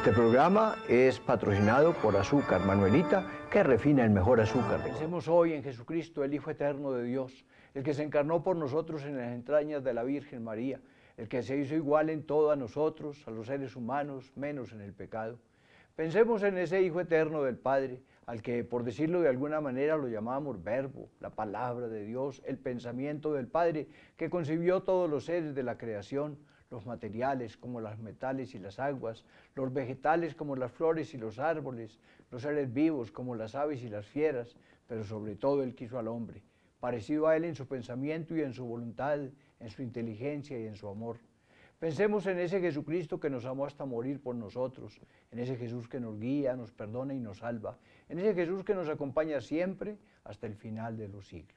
Este programa es patrocinado por Azúcar Manuelita, que refina el mejor azúcar. Pensemos hoy en Jesucristo, el Hijo Eterno de Dios, el que se encarnó por nosotros en las entrañas de la Virgen María, el que se hizo igual en todo a nosotros, a los seres humanos, menos en el pecado. Pensemos en ese Hijo Eterno del Padre, al que, por decirlo de alguna manera, lo llamamos verbo, la palabra de Dios, el pensamiento del Padre, que concibió todos los seres de la creación, los materiales como los metales y las aguas, los vegetales como las flores y los árboles, los seres vivos como las aves y las fieras, pero sobre todo él quiso al hombre, parecido a él en su pensamiento y en su voluntad, en su inteligencia y en su amor. Pensemos en ese Jesucristo que nos amó hasta morir por nosotros, en ese Jesús que nos guía, nos perdona y nos salva, en ese Jesús que nos acompaña siempre hasta el final de los siglos.